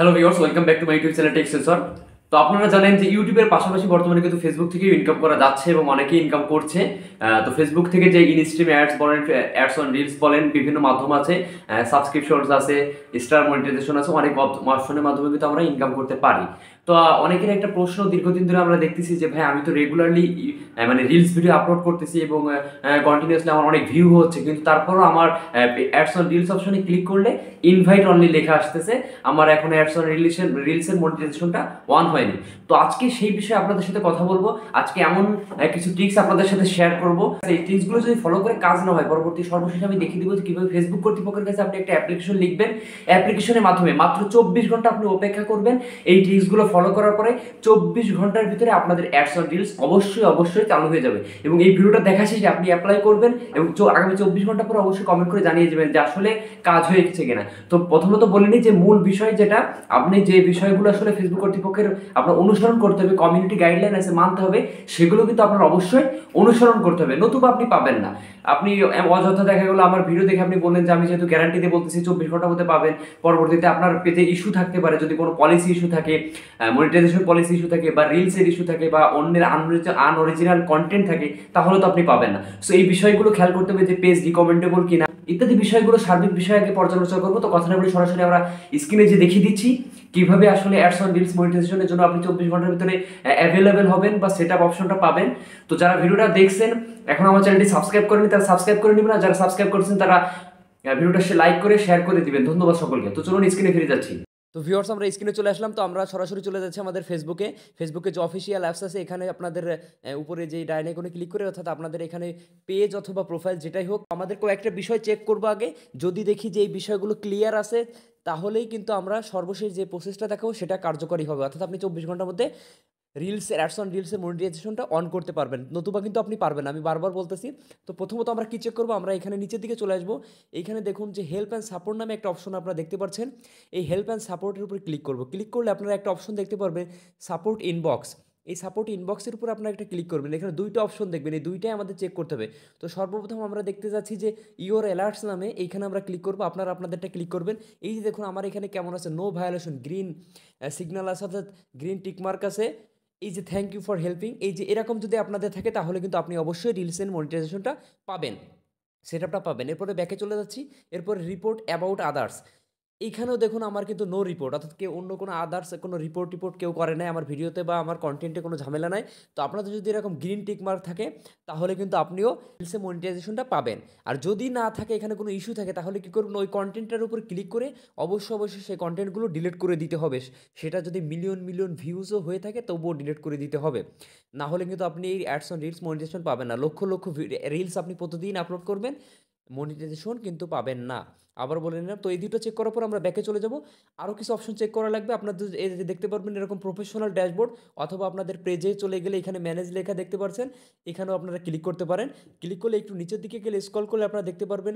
hello viewers welcome back to my YouTube channel টেক্সেসর তো আপনারা জানেন যে ইউটিউবের পাশাপাশি বর্তমানে কিন্তু ফেসবুক থেকেও ইনকাম করা যাচ্ছে এবং অনেকেই ইনকাম করছে তো ফেসবুক থেকে যে ইনস্ট্রিম অ্যাডস বলেন অ্যাডস অন রিলস বলেন বিভিন্ন মাধ্যম আছে সাবস্ক্রিপশনস আছে স্টার মনিটাইজেশন আছে অনেক মাধ্যমে কিন্তু আমরা ইনকাম করতে পারি তো অনেকের একটা প্রশ্ন দীর্ঘদিন ধরে আমরা দেখতেছি যে ভাই আমি তো রেগুলারলি মানে রিলস ভিডিও আপলোড করতেছি এবং কন্টিনিউসলি আমার অনেক ভিউ হচ্ছে কিন্তু তারপরও আমার অ্যাডস অন রিলস অপশনে ক্লিক করলে ইনভাইট অনলি লেখা আসতেছে আমার এখন অ্যাডস অন রিলেশন রিলসের মোটিভেশনটা অন হয়নি তো আজকে সেই বিষয়ে আপনাদের সাথে কথা বলবো আজকে এমন কিছু টিপস আপনাদের সাথে শেয়ার করবো এই টিপসগুলো যদি ফলো করে কাজ না হয় পরবর্তী সর্বশেষ আমি দেখিয়ে দিব কীভাবে ফেসবুক কর্তৃপক্ষের কাছে আপনি একটা অ্যাপ্লিকেশন লিখবেন অ্যাপ্লিকেশনের মাধ্যমে মাত্র চব্বিশ ঘন্টা আপনি অপেক্ষা করবেন এই টিপসগুলো ফলো ফলো করার পরে চব্বিশ ঘন্টার ভিতরে আপনাদের অ্যাডস অফ রিলস অবশ্যই অবশ্যই চালু হয়ে যাবে এবং এই ভিডিওটা দেখা শেষে আপনি অ্যাপ্লাই করবেন এবং আগামী চব্বিশ ঘন্টা পরে অবশ্যই কমেন্ট করে জানিয়ে দেবেন যে আসলে কাজ হয়েছে কিনা তো প্রথমত বলিনি যে মূল বিষয় যেটা আপনি যে বিষয়গুলো আসলে ফেসবুক কর্তৃপক্ষের আপনার অনুসরণ করতে হবে কমিউনিটি গাইডলাইন আছে মানতে হবে সেগুলো কিন্তু আপনার অবশ্যই অনুসরণ করতে হবে নতুবা আপনি পাবেন না আপনি অযথা দেখা গেলো আমার ভিডিও দেখে আপনি বললেন যে আমি যেহেতু গ্যারান্টি দিয়ে বলতেছি চব্বিশ ঘন্টা হতে পাবেন পরবর্তীতে আপনার পেতে ইস্যু থাকতে পারে যদি কোনো পলিসি ইস্যু থাকে মনিটাইজেশন পলিসি ইস্যু থাকে বা রিলসের ইস্যু থাকে বা অন্যের আনঅরিজিনাল কন্টেন্ট থাকে তাহলে তো আপনি পাবেন না সো এই বিষয়গুলো খেয়াল করতে হবে যে পেজ রিকমেন্ডেবল কিনা ইত্যাদি বিষয়গুলো সার্বিক বিষয়কে আগে পর্যালোচনা করবো তো কথা বলে সরাসরি আমরা স্ক্রিনে যে দেখিয়ে দিচ্ছি কীভাবে আসলে অ্যাডস অন রিলস মনিটাইজেশনের জন্য আপনি চব্বিশ ঘন্টার ভিতরে অ্যাভেলেবেল হবেন বা সেট আপ অপশনটা পাবেন তো যারা ভিডিওটা দেখছেন এখন আমার চ্যানেলটি সাবস্ক্রাইব করেনি তারা সাবস্ক্রাইব করে নেবেন আর যারা সাবস্ক্রাইব করেছেন তারা ভিডিওটা সে লাইক করে শেয়ার করে দিবেন ধন্যবাদ সকলকে তো চলুন স্ক্রিনে ফিরে যাচ্ছি তো ভিউয়ার্স আমরা স্ক্রিনে চলে আসলাম তো আমরা সরাসরি চলে যাচ্ছি আমাদের ফেসবুকে ফেসবুকে যে অফিসিয়াল অ্যাপস আছে এখানে আপনাদের উপরে যে ডায়ন আইকনে ক্লিক করে অর্থাৎ আপনাদের এখানে পেজ অথবা প্রোফাইল যেটাই হোক আমাদের কয়েকটা বিষয় চেক করবো আগে যদি দেখি যে এই বিষয়গুলো ক্লিয়ার আছে তাহলেই কিন্তু আমরা সর্বশেষ যে প্রসেসটা দেখাবো সেটা কার্যকরী হবে অর্থাৎ আপনি চব্বিশ ঘন্টার মধ্যে রিলসের অ্যাডস অন রিলসের মনিটাইজেশনটা অন করতে পারবেন নতুবা কিন্তু আপনি পারবেন আমি বারবার বলতেছি তো প্রথমত আমরা কী চেক করবো আমরা এখানে নিচের দিকে চলে আসবো এখানে দেখুন যে হেল্প অ্যান্ড সাপোর্ট নামে একটা অপশন আপনারা দেখতে পাচ্ছেন এই হেল্প অ্যান্ড সাপোর্টের উপর ক্লিক করবো ক্লিক করলে আপনারা একটা অপশন দেখতে পারবেন সাপোর্ট ইনবক্স এই সাপোর্ট ইনবক্সের উপর আপনারা একটা ক্লিক করবেন এখানে দুইটা অপশন দেখবেন এই দুইটাই আমাদের চেক করতে হবে তো সর্বপ্রথম আমরা দেখতে যাচ্ছি যে ইওর অ্যালার্টস নামে এইখানে আমরা ক্লিক করবো আপনারা আপনাদেরটা ক্লিক করবেন এই যে দেখুন আমার এখানে কেমন আছে নো ভায়োলেশন গ্রিন সিগন্যাল আছে অর্থাৎ গ্রিন টিকমার্ক আছে এই যে থ্যাংক ইউ ফর হেল্পিং এই যে এরকম যদি আপনাদের থাকে তাহলে কিন্তু আপনি অবশ্যই রিলস অ্যান্ড মনিটাইজেশনটা পাবেন সেটআপটা পাবেন এরপরে ব্যাকে চলে যাচ্ছি এরপর রিপোর্ট অ্যাবাউট আদার্স এখানেও দেখুন আমার কিন্তু নো রিপোর্ট অর্থাৎ কেউ অন্য কোনো আদার্স কোনো রিপোর্ট টিপোর্ট কেউ করে নাই আমার ভিডিওতে বা আমার কন্টেন্টে কোনো ঝামেলা নাই তো আপনাদের যদি এরকম গ্রিন টিক মার্ক থাকে তাহলে কিন্তু আপনিও রিলসে মনিটাইজেশনটা পাবেন আর যদি না থাকে এখানে কোনো ইস্যু থাকে তাহলে কী করবেন ওই কন্টেন্টটার উপর ক্লিক করে অবশ্যই অবশ্যই সেই কন্টেন্টগুলো ডিলিট করে দিতে হবে সেটা যদি মিলিয়ন মিলিয়ন ভিউজও হয়ে থাকে তবুও ডিলিট করে দিতে হবে না হলে কিন্তু আপনি এই অ্যাডস অন রিলস মনিটাইজেশন পাবেন না লক্ষ লক্ষ রিলস আপনি প্রতিদিন আপলোড করবেন মনিটাইজেশন কিন্তু পাবেন না আবার বলে নিলাম তো এই দুটো চেক করার পর আমরা ব্যাকে চলে যাব আরও কিছু অপশন চেক করা লাগবে আপনাদের দেখতে পারবেন এরকম প্রফেশনাল ড্যাশবোর্ড অথবা আপনাদের পেজে চলে গেলে এখানে ম্যানেজ লেখা দেখতে পাচ্ছেন এখানেও আপনারা ক্লিক করতে পারেন ক্লিক করলে একটু নিচের দিকে গেলে স্কল করলে আপনারা দেখতে পারবেন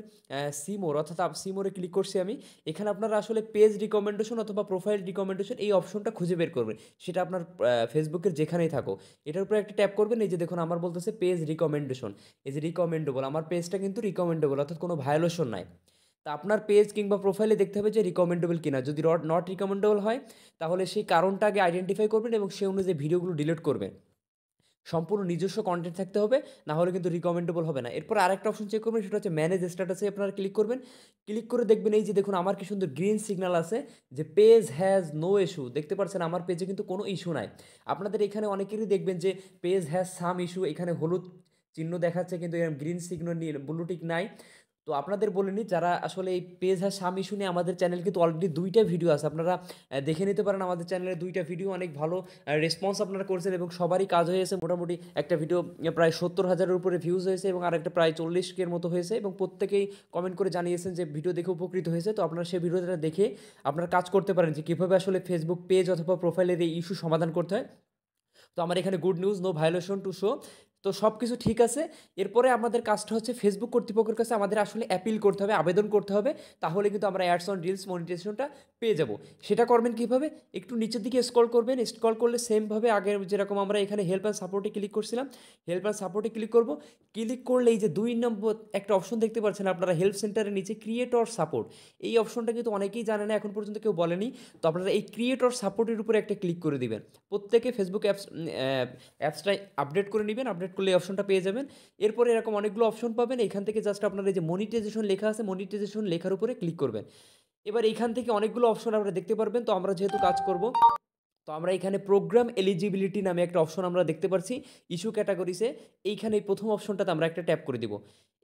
সিমোর অর্থাৎ সিমোরে ক্লিক করছি আমি এখানে আপনারা আসলে পেজ রিকমেন্ডেশন অথবা প্রোফাইল রিকমেন্ডেশন এই অপশনটা খুঁজে বের করবেন সেটা আপনার ফেসবুকের যেখানেই থাকো এটার উপরে একটা ট্যাপ করবেন এই যে দেখুন আমার বলতেছে পেজ রিকমেন্ডেশন এই যে রিকমেন্ডেবল আমার পেজটা কিন্তু রিকমেন্ডেবল অর্থাৎ কোনো ভায়োলেশন নাই তা আপনার পেজ কিংবা প্রোফাইলে দেখতে হবে যে রিকমেন্ডেবল কিনা যদি নট রিকমেন্ডেবল হয় তাহলে সেই কারণটা আগে আইডেন্টিফাই করবেন এবং সেই অনুযায়ী ভিডিওগুলো ডিলিট করবেন সম্পূর্ণ নিজস্ব কন্টেন্ট থাকতে হবে না হলে কিন্তু রিকমেন্ডেবল হবে না এরপর আরেকটা অপশন চেক করবেন সেটা হচ্ছে ম্যানেজ স্ট্যাটাসে আপনারা ক্লিক করবেন ক্লিক করে দেখবেন এই যে দেখুন আমার কি সুন্দর গ্রিন সিগন্যাল আছে যে পেজ হ্যাজ নো ইস্যু দেখতে পাচ্ছেন আমার পেজে কিন্তু কোনো ইস্যু নাই আপনাদের এখানে অনেকেরই দেখবেন যে পেজ হ্যাজ সাম ইস্যু এখানে হলুদ চিহ্ন দেখাচ্ছে কিন্তু এরকম গ্রিন সিগন্যাল নিয়ে ব্লু টিক নাই তো আপনাদের বলে নিই যারা আসলে এই পেজ হ্যাঁ স্বামী শুনে আমাদের চ্যানেল কিন্তু অলরেডি দুইটা ভিডিও আছে আপনারা দেখে নিতে পারেন আমাদের চ্যানেলে দুইটা ভিডিও অনেক ভালো রেসপন্স আপনারা করছেন এবং সবারই কাজ হয়েছে মোটামুটি একটা ভিডিও প্রায় সত্তর হাজারের উপরে ভিউজ হয়েছে এবং আরেকটা প্রায় চল্লিশ কের মতো হয়েছে এবং প্রত্যেকেই কমেন্ট করে জানিয়েছেন যে ভিডিও দেখে উপকৃত হয়েছে তো আপনারা সেই ভিডিওটা দেখে আপনারা কাজ করতে পারেন যে কীভাবে আসলে ফেসবুক পেজ অথবা প্রোফাইলের এই ইস্যু সমাধান করতে হয় তো আমার এখানে good news no violation to show তো সব কিছু ঠিক আছে এরপরে আমাদের কাজটা হচ্ছে ফেসবুক কর্তৃপক্ষের কাছে আমাদের আসলে অ্যাপিল করতে হবে আবেদন করতে হবে তাহলে কিন্তু আমরা অ্যাডস অন রিলস মনিটাইজেশনটা পেয়ে যাব সেটা করবেন কীভাবে একটু নিচের দিকে স্ক্রল করবেন স্ক্রল করলে সেমভাবে আগের যেরকম আমরা এখানে হেল্প অ্যান্ড সাপোর্টে ক্লিক করছিলাম হেল্প অ্যান্ড সাপোর্টে ক্লিক করব ক্লিক করলে এই যে দুই নম্বর একটা অপশন দেখতে পাচ্ছেন আপনারা হেল্প সেন্টারের নিচে ক্রিয়েটর সাপোর্ট এই অপশনটা কিন্তু অনেকেই জানে না এখন পর্যন্ত কেউ বলেনি তো আপনারা এই ক্রিয়েটর সাপোর্টের উপরে একটা ক্লিক করে দিবেন প্রত্যেকে ফেসবুক অ্যাপস অ্যাপসটা আপডেট করে নেবেন আপডেট করলে অপশনটা পেয়ে যাবেন এরপরে এরকম অনেকগুলো অপশন পাবেন এখান থেকে জাস্ট আপনার এই যে মনিটাইজেশন লেখা আছে মনিটাইজেশন লেখার উপরে ক্লিক করবেন এবার এখান থেকে অনেকগুলো অপশন আপনারা দেখতে পারবেন তো আমরা যেহেতু কাজ করব তো আমরা এখানে প্রোগ্রাম এলিজিবিলিটি নামে একটা অপশন আমরা দেখতে পাচ্ছি ইস্যু ক্যাটাগরিসে এইখানে এই প্রথম অপশনটাতে আমরা একটা ট্যাপ করে দিব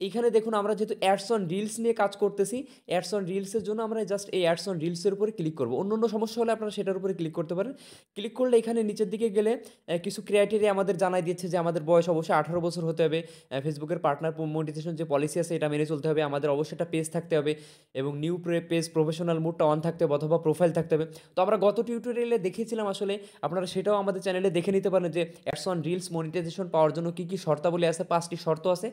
এখানে দেখুন আমরা যেহেতু অ্যাডস অন রিলস নিয়ে কাজ করতেছি অ্যাডস অন রিলসের জন্য আমরা জাস্ট এই অ্যাডস অন রিলসের উপরে ক্লিক করবো অন্য অন্য সমস্যা হলে আপনারা সেটার উপরে ক্লিক করতে পারেন ক্লিক করলে এখানে নিচের দিকে গেলে কিছু ক্রাইটেরিয়া আমাদের জানাই দিচ্ছে যে আমাদের বয়স অবশ্যই আঠারো বছর হতে হবে ফেসবুকের পার্টনার মনিটাইজেশন যে পলিসি আছে এটা মেনে চলতে হবে আমাদের অবশ্যই একটা পেজ থাকতে হবে এবং নিউ পেজ প্রফেশনাল মুডটা অন থাকতে হবে অথবা প্রোফাইল থাকতে হবে তো আমরা গত টিউটোরিয়ালে দেখেছিলাম আসলে আপনারা সেটাও আমাদের চ্যানেলে দেখে নিতে পারেন যে অ্যাডস অন রিলস মনিটাইজেশন পাওয়ার জন্য কী কী শর্তাবলী আছে পাঁচটি শর্ত আছে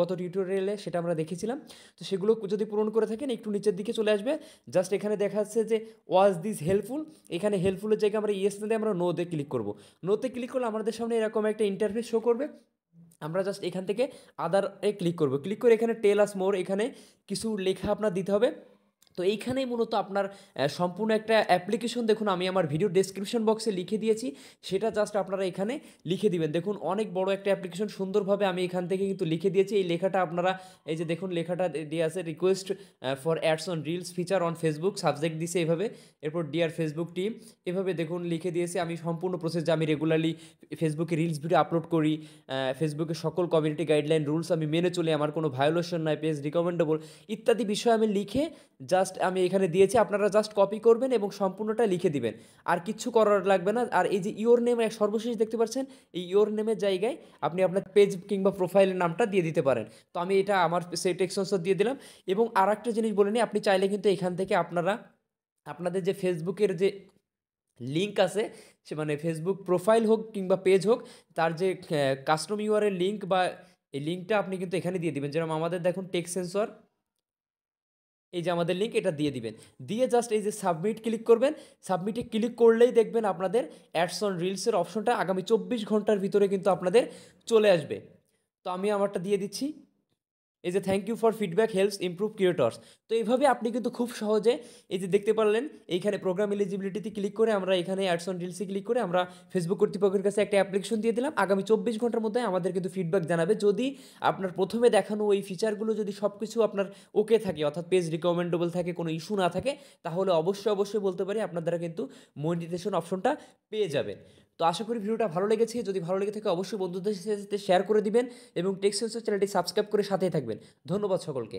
গত টিউটোরিয়াল টিউটোরিয়ালে সেটা আমরা দেখেছিলাম তো সেগুলো যদি পূরণ করে থাকেন একটু নিচের দিকে চলে আসবে জাস্ট এখানে দেখা যাচ্ছে যে ওয়াজ দিস হেল্পফুল এখানে হেল্পফুলের জায়গায় আমরা ইয়েস না দিয়ে আমরা নোতে ক্লিক করব নোতে ক্লিক করলে আমাদের সামনে এরকম একটা ইন্টারফেস শো করবে আমরা জাস্ট এখান থেকে আদারে ক্লিক করব ক্লিক করে এখানে টেল আস মোর এখানে কিছু লেখা আপনার দিতে হবে তো এইখানেই মূলত আপনার সম্পূর্ণ একটা অ্যাপ্লিকেশন দেখুন আমি আমার ভিডিও ডিসক্রিপশন বক্সে লিখে দিয়েছি সেটা জাস্ট আপনারা এখানে লিখে দিবেন দেখুন অনেক বড় একটা অ্যাপ্লিকেশন সুন্দরভাবে আমি এখান থেকে কিন্তু লিখে দিয়েছি এই লেখাটা আপনারা এই যে দেখুন লেখাটা দিয়ে আছে request for ads on reels feature on Facebook subject দিছে এভাবে এরপর ডিয়ার ফেসবুক টিম এভাবে দেখুন লিখে দিয়েছি আমি সম্পূর্ণ প্রসেস যে আমি রেগুলারলি ফেসবুকে রিলস ভিডিও আপলোড করি ফেসবুকে সকল কমিউনিটি গাইডলাইন রুলস আমি মেনে চলি আমার কোনো ভায়োলেশন নাই পেজ রিকমেন্ডেবল ইত্যাদি বিষয় আমি লিখে জাস্ট জাস্ট আমি এখানে দিয়েছি আপনারা জাস্ট কপি করবেন এবং সম্পূর্ণটা লিখে দিবেন আর কিচ্ছু করার লাগবে না আর এই যে ইওর নেম সর্বশেষ দেখতে পাচ্ছেন এই ইয়োর নেমের জায়গায় আপনি আপনার পেজ কিংবা প্রোফাইলের নামটা দিয়ে দিতে পারেন তো আমি এটা আমার সেই টেক্সন্সর দিয়ে দিলাম এবং আর একটা জিনিস বলে নিই আপনি চাইলে কিন্তু এখান থেকে আপনারা আপনাদের যে ফেসবুকের যে লিঙ্ক আছে সে মানে ফেসবুক প্রোফাইল হোক কিংবা পেজ হোক তার যে কাস্টম ইউআরের লিঙ্ক বা এই লিঙ্কটা আপনি কিন্তু এখানে দিয়ে দেবেন যেরকম আমাদের দেখুন টেক্স সেন্সর এই যে আমাদের লিঙ্ক এটা দিয়ে দিবেন দিয়ে জাস্ট এই যে সাবমিট ক্লিক করবেন সাবমিটে ক্লিক করলেই দেখবেন আপনাদের অ্যাডস অন রিলসের অপশনটা আগামী চব্বিশ ঘন্টার ভিতরে কিন্তু আপনাদের চলে আসবে তো আমি আমারটা দিয়ে দিচ্ছি এই যে thank you for feedback helps improve creators তো এইভাবে আপনি কিন্তু খুব সহজে এই যে দেখতে পারলেন এইখানে প্রোগ্রাম এলিজিবিলিটিতে ক্লিক করে আমরা এখানে অ্যাডস অন রিলসে ক্লিক করে আমরা ফেসবুক কর্তৃপক্ষের কাছে একটা অ্যাপ্লিকেশন দিয়ে দিলাম আগামী চব্বিশ ঘন্টার মধ্যে আমাদের কিন্তু ফিডব্যাক জানাবে যদি আপনার প্রথমে দেখানো ওই ফিচারগুলো যদি সব কিছু আপনার ওকে থাকে অর্থাৎ পেজ রিকমেন্ডেবল থাকে কোনো ইস্যু না থাকে তাহলে অবশ্যই অবশ্যই বলতে পারি আপনার দ্বারা কিন্তু মনিটাইজেশন অপশনটা পেয়ে যাবেন তো আশা করি ভিডিওটা ভালো লেগেছে যদি ভালো লেগে থাকে অবশ্যই বন্ধুদের সাথে শেয়ার করে দিবেন এবং টেক্সট চ্যানেলটি সাবস্ক্রাইব করে সাথেই থাকবেন ধন্যবাদ সকলকে